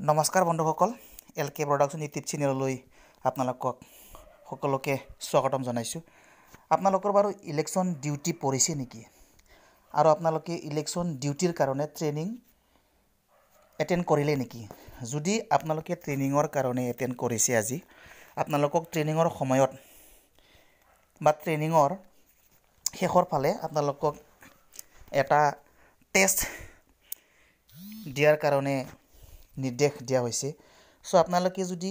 নমস্কাৰ বন্ধুসকল L K production YouTube চেনেললৈ আপোনালোকক সকলোকে স্বাগতম জনাইছোঁ আপোনালোকৰ বাৰু ইলেকশ্যন ডিউটি পৰিছে নেকি আৰু আপোনালোকে ইলেকশ্যন ডিউটিৰ কাৰণে ট্ৰেইনিং এটেণ্ড কৰিলে নেকি যদি আপোনালোকে ট্ৰেইনিঙৰ কাৰণে এটেণ্ড কৰিছে আজি আপোনালোকক ট্ৰেইনিঙৰ সময়ত বা ট্ৰেইনিঙৰ শেষৰ ফালে আপোনালোকক এটা টেষ্ট দিয়াৰ কাৰণে নিৰ্দেশ দিয়া হৈছে চ' আপোনালোকে যদি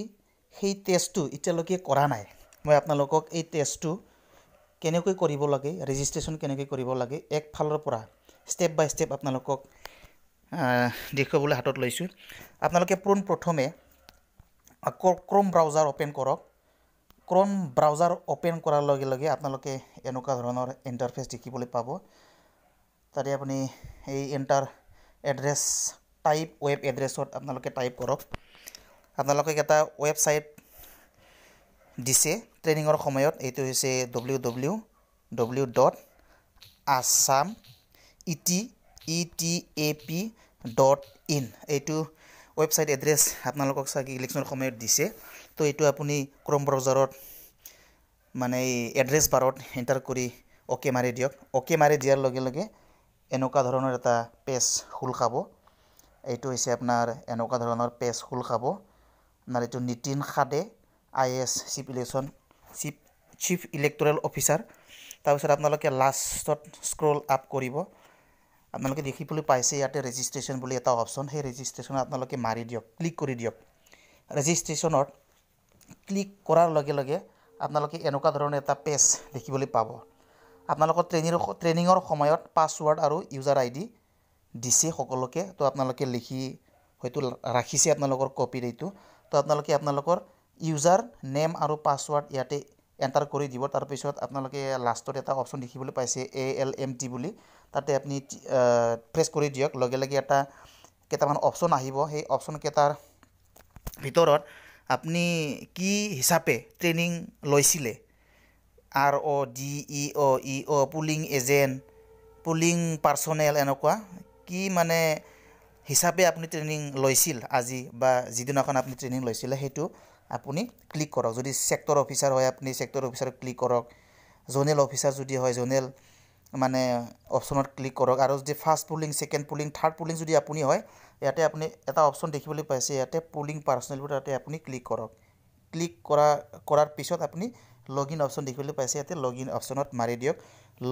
সেই টেষ্টটো এতিয়ালৈকে কৰা নাই মই আপোনালোকক এই টেষ্টটো কেনেকৈ কৰিব লাগে ৰেজিষ্ট্ৰেশ্যন কেনেকৈ কৰিব লাগে একফালৰ পৰা ষ্টেপ বাই ষ্টেপ আপোনালোকক দেখুৱাবলৈ হাতত লৈছোঁ আপোনালোকে পোন প্ৰথমে ক্ৰম ব্ৰাউজাৰ অ'পেন কৰক ক্ৰম ব্ৰাউজাৰ অ'পেন কৰাৰ লগে লগে আপোনালোকে এনেকুৱা ধৰণৰ ইণ্টাৰফেচ দেখিবলৈ পাব তাতে আপুনি এই এণ্টাৰ এড্ৰেছ টাইপ ওয়েব এড্রেসত আপনাদের টাইপ করব আপনাদের একটা ওয়েবসাইট দিছে ট্রেনিংর সময়ত এই হয়েছে W W W dot Assam ET E T A P dot in এই ওয়েবসাইট এড্রেস আপনার সাকি ইলেকশনের সময়ত দিছে তো এই আপনি ক্রম ব্রাউজারত মানে এড্রেস বারত এন্টার করে ওকে মারি দিয়ক ওকে মারি দিয়ার লগে লগে এনেকা ধরনের একটা পেজ খোল খাব এইটো হৈছে আপোনাৰ এনেকুৱা ধৰণৰ পেজ খোল খাব আপোনাৰ এইটো Nitin Khade I A S chief election chief chief electoral officer তাৰপিছত আপোনালোকে লাষ্টত স্ক্ৰল আপ কৰিব আপোনালোকে দেখিবলৈ পাইছে ইয়াতে ৰেজিষ্ট্ৰেশ্যন বুলি এটা অপশ্যন সেই ৰেজিষ্ট্ৰেশ্যন আপোনালোকে মাৰি দিয়ক ক্লিক কৰি দিয়ক ৰেজিষ্ট্ৰেশ্যনত ক্লিক কৰাৰ লগে লগে আপোনালোকে এনেকুৱা ধৰণৰ এটা পেজ দেখিবলৈ পাব আপোনালোকৰ ট্ৰেইনিং ট্ৰেইনিঙৰ সময়ত পাছৱৰ্ড আৰু ইউজাৰ আই ডি দিছে সকলোকে তো আপোনালোকে লিখি হয়তো ৰাখিছে আপোনালোকৰ কপি এইটো তো আপোনালোকে আপোনালোকৰ ইউজাৰ নেম আৰু পাছৱৰ্ড ইয়াতে এণ্টাৰ কৰি দিব তাৰপিছত আপোনালোকে লাষ্টত এটা অপশ্যন দেখিবলৈ পাইছে এ এল এম টি বুলি তাতে আপুনি প্ৰেছ কৰি দিয়ক লগে লগে এটা কেইটামান অপচন আহিব সেই অপশ্যনকেইটাৰ ভিতৰত আপুনি কি হিচাপে ট্ৰেইনিং লৈছিলে R O' D E O' E O' polling agent polling personnel এনেকুৱা কি মানে হিচাপে আপুনি ট্ৰেইনিং লৈছিল আজি বা যিদিনাখন আপুনি ট্ৰেইনিং লৈছিলে সেইটো আপুনি ক্লিক কৰক যদি চেক্টৰ অফিচাৰ হয় আপুনি চেক্টৰ অফিচাৰত ক্লিক কৰক জ'নেল অফিচাৰ যদি হয় জ'নেল মানে অপশ্যনত ক্লিক কৰক আৰু যদি first polling second polling third polling যদি আপুনি হয় ইয়াতে আপুনি এটা অপশ্যন দেখিবলৈ পাইছে ইয়াতে পুলিং পাৰ্চনেলবোৰ তাতে আপুনি ক্লিক কৰক ক্লিক কৰা কৰাৰ পিছত আপুনি লগ ইন অপশ্যন দেখিবলৈ পাইছে ইয়াতে লগ ইন অপশ্যনত মাৰি দিয়ক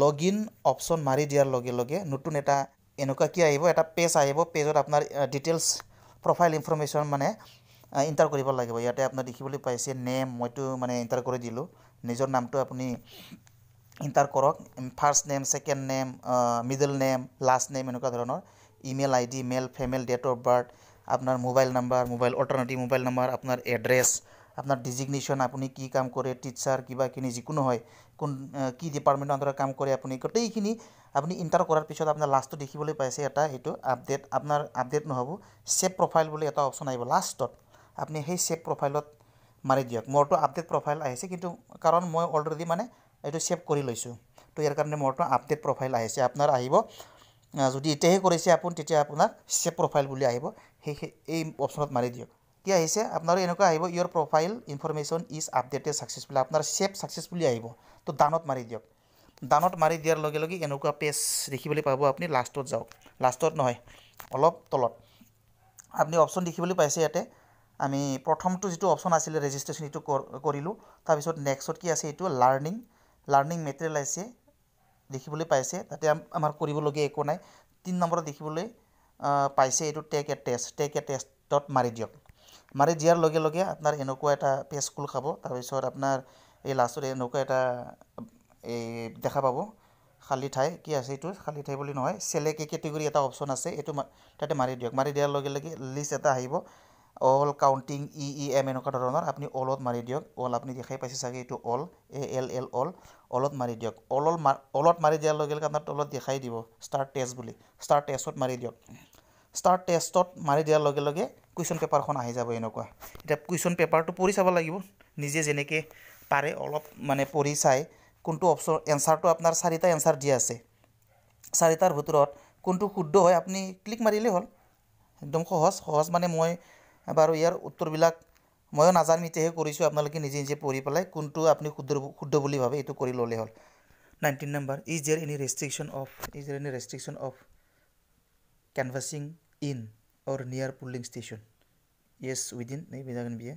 লগ ইন অপশ্যন মাৰি দিয়াৰ লগে লগে নতুন এটা এনেকুৱা কি আহিব এটা পেজ আহিব পেজত আপোনাৰ ডিটেইলছ প্ৰফাইল ইনফৰ্মেশ্যন মানে ইণ্টাৰ কৰিব লাগিব ইয়াতে আপোনাৰ দেখিবলৈ পাইছে নেম মইতো মানে এণ্টাৰ কৰি দিলোঁ নিজৰ নামটো আপুনি এণ্টাৰ কৰক first name second name middle name last name এনেকুৱা ধৰণৰ email I D male female date of birth আপোনাৰ mobile number mobile alternative mobile number আপোনাৰ এড্ৰেছ আপোনাৰ ডিজিগনেশ্যন আপুনি কি কাম কৰে টিচাৰ কিবাখিনি যিকোনো হয় কোন কি ডিপাৰ্টমেণ্টৰ আণ্ডাৰ কাম কৰে আপুনি গোটেইখিনি আপুনি ইণ্টাৰ কৰাৰ পিছত আপোনাৰ লাষ্টটো দেখিবলৈ পাইছে এটা এইটো আপডেট আপোনাৰ আপডেট নহ'ব ছেভ প্ৰফাইল বুলি এটা অপশ্যন আহিব লাষ্টত আপুনি সেই ছেভ প্ৰফাইলত মাৰি দিয়ক মোৰতো আপডেট প্ৰফাইল আহিছে কিন্তু কাৰণ মই অলৰেডি মানে এইটো ছেভ কৰি লৈছোঁ তো ইয়াৰ কাৰণে মোৰতো আপডেট প্ৰফাইল আহিছে আপোনাৰ আহিব যদি এতিয়াহে কৰিছে আপুনি তেতিয়া আপোনাৰ ছেভ প্ৰফাইল বুলি আহিব সেই সেই এই অপশ্যনত মাৰি দিয়ক কি আহিছে আপোনাৰ এনেকুৱা আহিব your profile information is updated successfully আপোনাৰ চেভ ছাকচেছফুলি আহিব তো দানত মাৰি দিয়ক দানত মাৰি দিয়াৰ লগে লগে এনেকুৱা পেজ দেখিবলৈ পাব আপুনি লাষ্টত যাওক লাষ্টত নহয় অলপ তলত আপুনি অপশ্যন দেখিবলৈ পাইছে ইয়াতে আমি প্ৰথমটো যিটো অপশ্যন আছিলে ৰেজিষ্ট্ৰেশ্যন এইটো কৰিলোঁ তাৰপিছত নেক্সট কি আছে এইটো লাৰ্ণিং লাৰ্ণিং মেটেৰিয়েল আছে দেখিবলৈ পাইছে তাতে আমাৰ কৰিবলগীয়া একো নাই তিনি নম্বৰত দেখিবলৈ পাইছে এইটো take a test take a টেষ্টত মাৰি দিয়ক মাৰি দিয়াৰ লগে লগে আপোনাৰ এনেকুৱা এটা পেজ খোল খাব তাৰপিছত আপোনাৰ এই লাষ্টত এনেকুৱা এটা এই দেখা পাব খালী ঠাই কি আছে এইটো খালী ঠাই বুলি নহয় চেলেকে কেটেগৰী এটা অপশ্যন আছে এইটো তাতে মাৰি দিয়ক মাৰি দিয়াৰ লগে লগে লিষ্ট এটা আহিব all counting E E M এনেকুৱা ধৰণৰ আপুনি অলত মাৰি দিয়ক অল আপুনি দেখাই পাইছে চাগে এইটো all A L L all অলত মাৰি দিয়ক অলত অলত মাৰি দিয়াৰ লগে লগে আপোনাৰ তলত দেখাই দিব ষ্টাৰ টেষ্ট বুলি ষ্টাৰ টেষ্টত মাৰি দিয়ক ষ্টাৰ টেষ্টত মাৰি দিয়াৰ লগে লগে কুৱেশ্যন পেপাৰখন আহি যাব এনেকুৱা এতিয়া কুৱেশ্যন পেপাৰটো পঢ়ি চাব লাগিব নিজে যেনেকৈ পাৰে অলপ মানে পঢ়ি চাই কোনটো অপশ্যন এনচাৰটো আপোনাৰ চাৰিটা এনচাৰ দি আছে চাৰিটাৰ ভিতৰত কোনটো শুদ্ধ হয় আপুনি ক্লিক মাৰিলেই হ'ল একদম সহজ সহজ মানে মই বাৰু ইয়াৰ উত্তৰবিলাক ময়ো নাজানিতেহে কৰিছোঁ আপোনালোকে নিজে নিজে পঢ়ি পেলাই কোনটো আপুনি শুদ্ধ শুদ্ধ বুলি ভাবে এইটো কৰি ল'লে হ'ল nineteen number is there any restriction of is there any restriction of canvassing in or near polling station Yes within নে বিজাগন বিয়ে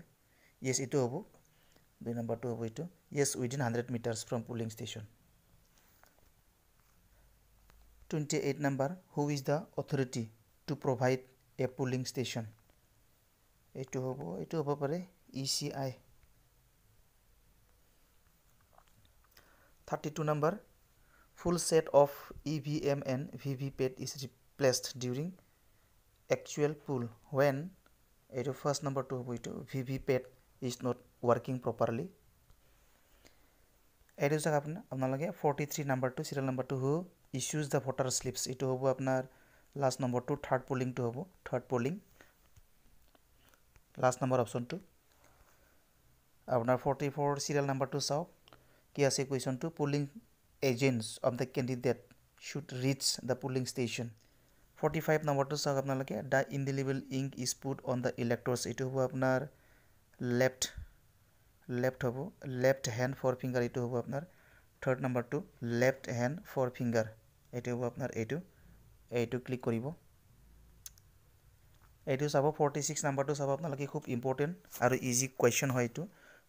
য়েছ এইটো হ'ব দুই নম্বৰটো হ'ব এইটো yes within hundred metres from polling station twenty eight number who is the authority to provide a polling station এইটো হ'ব এইটো হ'ব পাৰে E C I thirty two number full set of E V M and V V pat is replaced actual pool when এইটো first নম্বৰটো হ'ব এইটো V V pat is not working properly এইটো চাওক আপুনি আপোনালোকে ফৰ্টি থ্ৰী নম্বৰটো serial নম্বৰটো হু ইছ্যুজ দ্য ভোটাৰ শ্লিপছ এইটো হ'ব আপোনাৰ লাষ্ট নম্বৰটো থাৰ্ড পলিংটো হ'ব থাৰ্ড পলিং লাষ্ট নম্বৰ অপশ্যনটো আপোনাৰ ফৰ্টি ফ'ৰ চিৰিয়েল নম্বৰটো চাওক কি আছে কুৱেশ্যনটো polling agents of the candidate should reach the polling station forty five নম্বৰটো চাওক আপোনালোকে the indelible ink is put on the electors এইটো হ'ব আপোনাৰ লেফ্ট লেফ্ট হ'ব লেফ্ট হেণ্ড ফৰ ফিংগাৰ এইটো হ'ব আপোনাৰ থাৰ্ড নম্বৰটো লেফ্ট হেণ্ড ফৰ ফিংগাৰ এইটো হ'ব আপোনাৰ এইটো এইটো ক্লিক কৰিব এইটো চাব ফৰ্টি ছিক্স নম্বৰটো চাব আপোনালোকে খুব ইম্পৰ্টেণ্ট আৰু ইজি কুৱেশ্যন হয় এইটো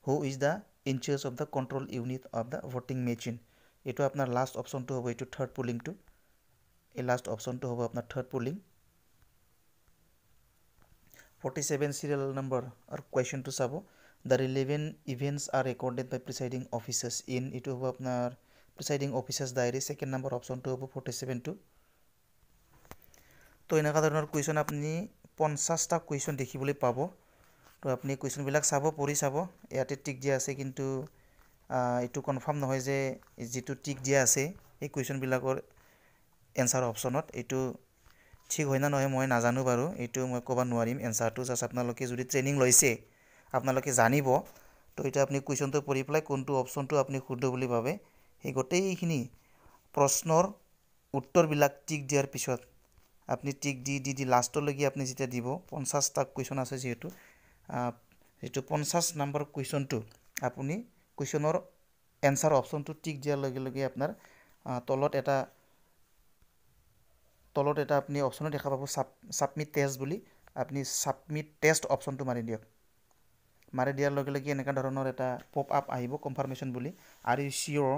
who is the in charge of the control unit of the voting machine এইটো আপোনাৰ লাষ্ট অপশ্যনটো হ'ব এইটো থাৰ্ড পুলিংটো এই লাষ্ট অপশ্যনটো হ'ব আপোনাৰ third polling forty seven serial number আৰু কুৱেশ্যনটো চাব the relevant events are recorded by presiding officers in এইটো হ'ব আপোনাৰ presiding officers diary second number অপশ্যনটো হ'ব ফৰ্টি ছেভেনটো তো এনেকুৱা ধৰণৰ কুৱেশ্যন আপুনি পঞ্চাছটা কুৱেশ্যন দেখিবলৈ পাব তো আপুনি কুৱেশ্যনবিলাক চাব পঢ়ি চাব ইয়াতে টিক দিয়া আছে কিন্তু এইটো কনফাৰ্ম নহয় যে যিটো টিক দিয়া আছে এই কুৱেশ্যনবিলাকৰ এনচাৰ অপশ্যনত এইটো ঠিক হয় না নহয় মই নাজানো বাৰু এইটো মই ক'ব নোৱাৰিম এনচাৰটো জাষ্ট আপোনালোকে যদি ট্ৰেইনিং লৈছে আপোনালোকে জানিব তো এতিয়া আপুনি কুৱেশ্যনটো পঢ়ি পেলাই কোনটো অপশ্যনটো আপুনি শুদ্ধ বুলি ভাবে সেই গোটেইখিনি প্ৰশ্নৰ উত্তৰবিলাক টিক দিয়াৰ পিছত আপুনি টিক দি দি দি লাষ্টলৈকে আপুনি যেতিয়া দিব পঞ্চাছটা কুৱেশ্যন আছে যিহেতু যিটো পঞ্চাছ নম্বৰ কুৱেশ্যনটো আপুনি কুৱেশ্যনৰ এনচাৰ অপশ্যনটো টিক দিয়াৰ লগে লগে আপোনাৰ তলত এটা তলত এটা আপুনি অপশ্যনো দেখা পাব চাব চাবমিট টেষ্ট বুলি আপুনি ছাবমিট টেষ্ট অপশ্যনটো মাৰি দিয়ক মাৰি দিয়াৰ লগে লগে এনেকুৱা ধৰণৰ এটা পপ আপ আহিব কনফাৰ্মেশ্যন বুলি আৰু U sure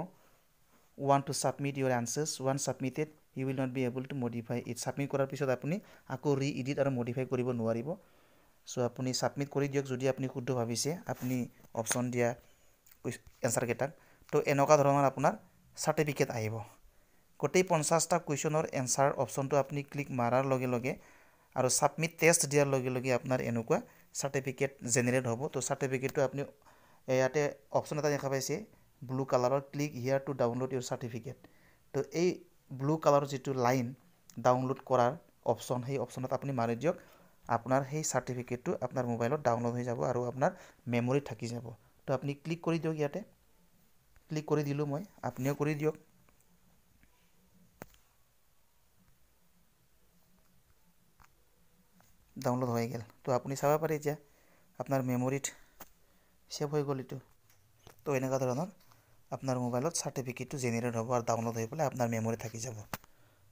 one two submit your answers one submitted U will not be able to modify it submit কৰাৰ পিছত আপুনি আকৌ ৰি ইডিট আৰু মডিফাই কৰিব নোৱাৰিব চ' আপুনি ছাবমিট কৰি দিয়ক যদি আপুনি শুদ্ধ ভাবিছে আপুনি অপশ্যন দিয়া কুই এনচাৰকেইটাক তো এনেকুৱা ধৰণৰ আপোনাৰ চাৰ্টিফিকেট আহিব গোটেই পঞ্চাছটা কুৱেশ্যনৰ এনচাৰ অপশ্যনটো আপুনি ক্লিক মাৰাৰ লগে লগে আৰু ছাবমিট টেষ্ট দিয়াৰ লগে লগে আপোনাৰ এনেকুৱা চাৰ্টিফিকেট জেনেৰেট হ'ব তো চাৰ্টিফিকেটটো আপুনি ইয়াতে অপশ্যন এটা দেখা পাইছে ব্লু কালাৰৰ click here to download your certificate তো এই ব্লু কালাৰৰ যিটো লাইন ডাউনলোড কৰাৰ অপশ্যন সেই অপশ্যনত আপুনি মাৰি দিয়ক আপোনাৰ সেই চাৰ্টিফিকেটটো আপোনাৰ মোবাইলত ডাউনলোড হৈ যাব আৰু আপোনাৰ মেমৰিত থাকি যাব তো আপুনি ক্লিক কৰি দিয়ক ইয়াতে ক্লিক কৰি দিলোঁ মই আপুনিও কৰি দিয়ক ডাউনলোড হৈ গেল তো আপুনি চাব পাৰে এতিয়া আপোনাৰ মেমৰিত ছেভ হৈ গ'ল এইটো তো এনেকুৱা ধৰণৰ আপোনাৰ মোবাইলত চাৰ্টিফিকেটটো জেনেৰেট হ'ব আৰু ডাউনলোড হৈ পেলাই আপোনাৰ মেমৰি থাকি যাব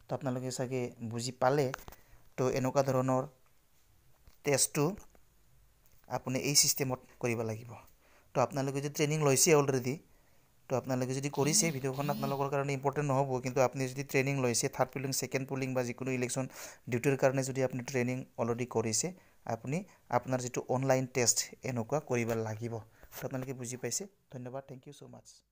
তো আপোনালোকে চাগে বুজি পালে তো এনেকুৱা ধৰণৰ টেষ্টটো আপুনি এই ছিষ্টেমত কৰিব লাগিব তো আপোনালোকে যদি ট্ৰেইনিং লৈছে অলৰেডি তো আপোনালোকে যদি কৰিছে ভিডিঅ'খন আপোনালোকৰ কাৰণে ইম্পৰ্টেণ্ট নহ'ব কিন্তু আপুনি যদি ট্ৰেইনিং লৈছে থাৰ্ড পুলিং ছেকেণ্ড পুলিং বা যিকোনো ইলেকশ্যন ডিউটিৰ কাৰণে যদি আপুনি ট্ৰেইনিং অলৰেডি কৰিছে আপুনি আপোনাৰ যিটো অনলাইন টেষ্ট এনেকুৱা কৰিব লাগিব আপোনালোকে বুজি পাইছে ধন্যবাদ থেংক ইউ ছ' মাছ